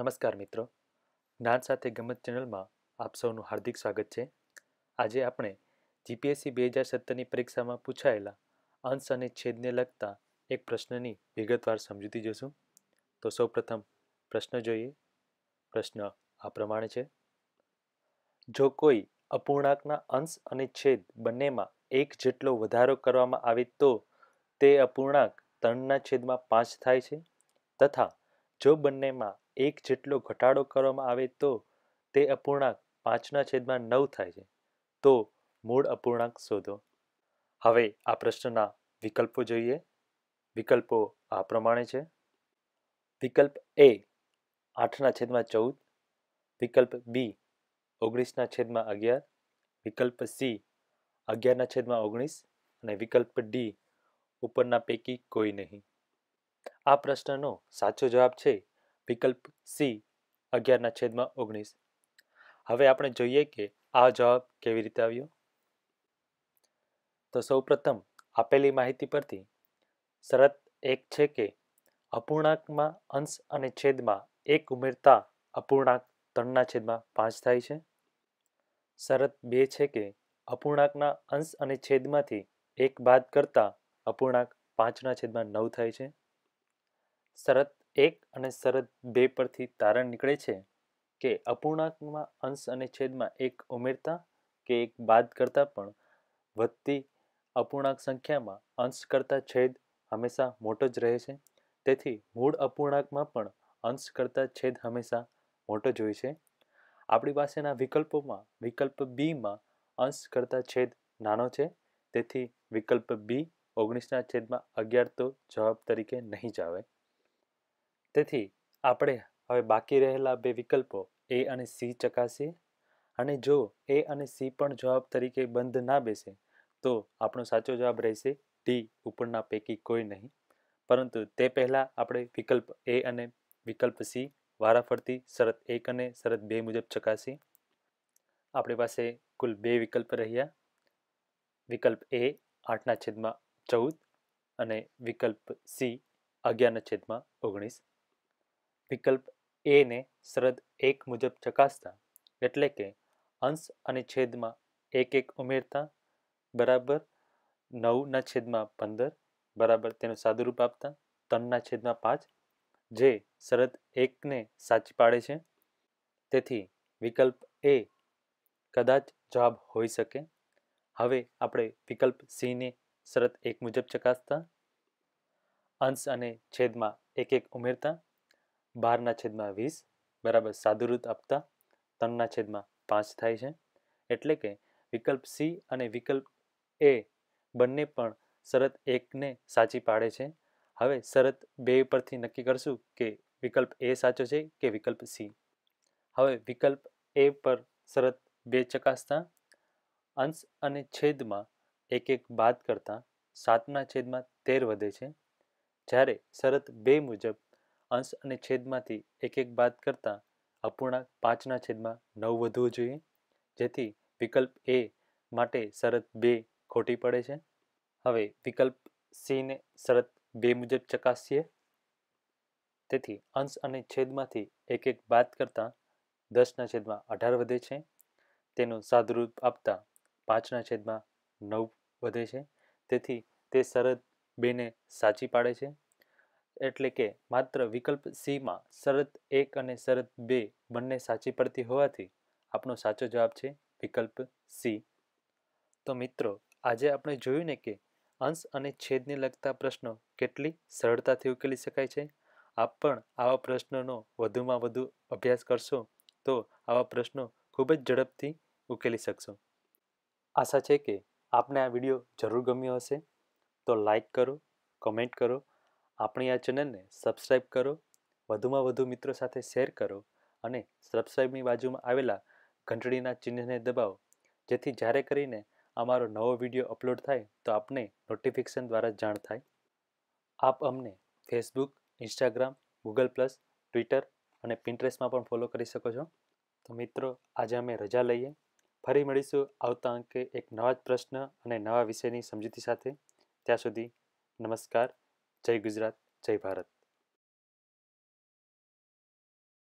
નમસ્કાર મિત્રો જ્ઞાન સાથે ગમત ચેનલમાં આપ સૌનું હાર્દિક સ્વાગત છે આજે આપણે જીપીએસસી બે હજાર સત્તરની પરીક્ષામાં પૂછાયેલા અંશ અને છેદને લગતા એક પ્રશ્નની વિગતવાર સમજૂતી જોશું તો સૌપ્રથમ પ્રશ્ન જોઈએ પ્રશ્ન આ પ્રમાણે છે જો કોઈ અપૂર્ણાંકના અંશ અને છેદ બંનેમાં એક જેટલો વધારો કરવામાં આવે તો તે અપૂર્ણાંક ત્રણના છેદમાં પાંચ થાય છે તથા જો બંનેમાં એક જેટલો ઘટાડો કરવામાં આવે તો તે અપૂર્ણાંક પાંચના છેદમાં નવ થાય છે તો મૂળ અપૂર્ણાંક શોધો હવે આ પ્રશ્નના વિકલ્પો જોઈએ વિકલ્પો આ પ્રમાણે છે વિકલ્પ એ આઠના છેદમાં ચૌદ વિકલ્પ બી ઓગણીસના છેદમાં અગિયાર વિકલ્પ સી અગિયારના છેદમાં ઓગણીસ અને વિકલ્પ ડી ઉપરના પૈકી કોઈ નહીં આ પ્રશ્નનો સાચો જવાબ છે વિકલ્પ સી અગિયારના છેદમાં ઓગણીસ હવે આપણે જોઈએ કે આ જવાબ કેવી રીતે આવ્યો તો સૌપ્રથમ આપેલી માહિતી પરથી શરત એક છે કે અપૂર્ણાંકમાં અંશ અને છેદમાં એક ઉમેરતા અપૂર્ણાંક ત્રણના છેદમાં પાંચ થાય છે શરત બે છે કે અપૂર્ણાંકના અંશ અને છેદમાંથી એક બાદ કરતાં અપૂર્ણાંક પાંચના છેદમાં નવ થાય છે શરત એક અને શરત બે પરથી તારણ નીકળે છે કે અપૂર્ણાંકમાં અંશ અને છેદમાં એક ઉમેરતા કે એક બાદ કરતાં પણ વધતી અપૂર્ણાંક સંખ્યામાં અંશ કરતાં છેદ હંમેશા મોટો જ રહે છે તેથી મૂળ અપૂર્ણાંકમાં પણ અંશ કરતાં છેદ હંમેશા મોટો જ હોય છે આપણી પાસેના વિકલ્પોમાં વિકલ્પ બીમાં અંશ કરતાં છેદ નાનો છે તેથી વિકલ્પ બી ઓગણીસના છેદમાં અગિયાર તો જવાબ તરીકે નહીં જ આવે તેથી આપણે હવે બાકી રહેલા બે વિકલ્પો એ અને સી ચકાસીએ અને જો એ અને સી પણ જવાબ તરીકે બંધ ના બેસે તો આપણો સાચો જવાબ રહેશે ડી ઉપરના પૈકી કોઈ નહીં પરંતુ તે પહેલાં આપણે વિકલ્પ એ અને વિકલ્પ સી વારાફરતી શરત એક અને શરત બે મુજબ ચકાસી આપણી પાસે કુલ બે વિકલ્પ રહ્યા વિકલ્પ એ આઠના છેદમાં ચૌદ અને વિકલ્પ સી અગિયારના છેદમાં ઓગણીસ વિકલ્પ એને શરદ એક મુજબ ચકાસતા એટલે કે અંશ અને છેદમાં એક એક ઉમેરતા બરાબર નવના છેદમાં પંદર બરાબર તેનું સાદુરૂપ આપતા ત્રણના છેદમાં પાંચ જે શરદ એકને સાચી પાડે છે તેથી વિકલ્પ એ કદાચ જવાબ હોઈ શકે હવે આપણે વિકલ્પ સીને શરત એક મુજબ ચકાસતા અંશ અને છેદમાં એક એક ઉમેરતા બારના છેદમાં વીસ બરાબર સાદુરૂત આપતા ત્રણના છેદમાં પાંચ થાય છે એટલે કે વિકલ્પ સી અને વિકલ્પ એ બંને પણ શરત એકને સાચી પાડે છે હવે શરત બે પરથી નક્કી કરશું કે વિકલ્પ એ સાચો છે કે વિકલ્પ સી હવે વિકલ્પ એ પર શરત બે ચકાસતા અંશ અને છેદમાં એક એક બાદ કરતાં સાતના છેદમાં તેર વધે છે જ્યારે શરત બે મુજબ અંશ અને છેદમાંથી એક એક બાદ કરતાં અપૂર્ણાંક પાંચના છેદમાં નવ વધવું જોઈએ જેથી વિકલ્પ એ માટે શરત બે ખોટી પડે છે હવે વિકલ્પ સીને શરત બે મુજબ ચકાસીએ તેથી અંશ અને છેદમાંથી એક એક બાદ કરતાં દસના છેદમાં અઢાર વધે છે તેનું સાદુરૂપ આપતા પાંચના છેદમાં નવ વધે છે તેથી તે શરત બેને સાચી પાડે છે એટલે કે માત્ર વિકલ્પ સીમાં શરત એક અને શરત બે બંને સાચી પડતી હોવાથી આપણો સાચો જવાબ છે વિકલ્પ સી તો મિત્રો આજે આપણે જોયું ને કે અંશ અને છેદને લગતા પ્રશ્નો કેટલી સરળતાથી ઉકેલી શકાય છે આપ પણ આવા પ્રશ્નોનો વધુમાં વધુ અભ્યાસ કરશો તો આવા પ્રશ્નો ખૂબ જ ઝડપથી ઉકેલી શકશો આશા છે કે આપને આ વિડીયો જરૂર ગમ્યો હશે તો લાઈક કરો કમેન્ટ કરો આપણી આ ચેનલને સબસ્ક્રાઈબ કરો વધુમાં વધુ મિત્રો સાથે શેર કરો અને સબસ્ક્રાઈબની બાજુમાં આવેલા ઘંટડીના ચિહ્નને દબાવો જેથી જ્યારે કરીને અમારો નવો વિડીયો અપલોડ થાય તો આપને નોટિફિકેશન દ્વારા જાણ થાય આપ અમને Facebook Instagram Google plus Twitter અને પિન્ટરેસ્ટમાં પણ ફોલો કરી શકો છો તો મિત્રો આજે અમે રજા લઈએ ફરી મળીશું આવતા અંકે એક નવા જ પ્રશ્ન અને નવા વિષયની સમજૂતી સાથે ત્યાં સુધી નમસ્કાર જય ગુજરાત જય ભારત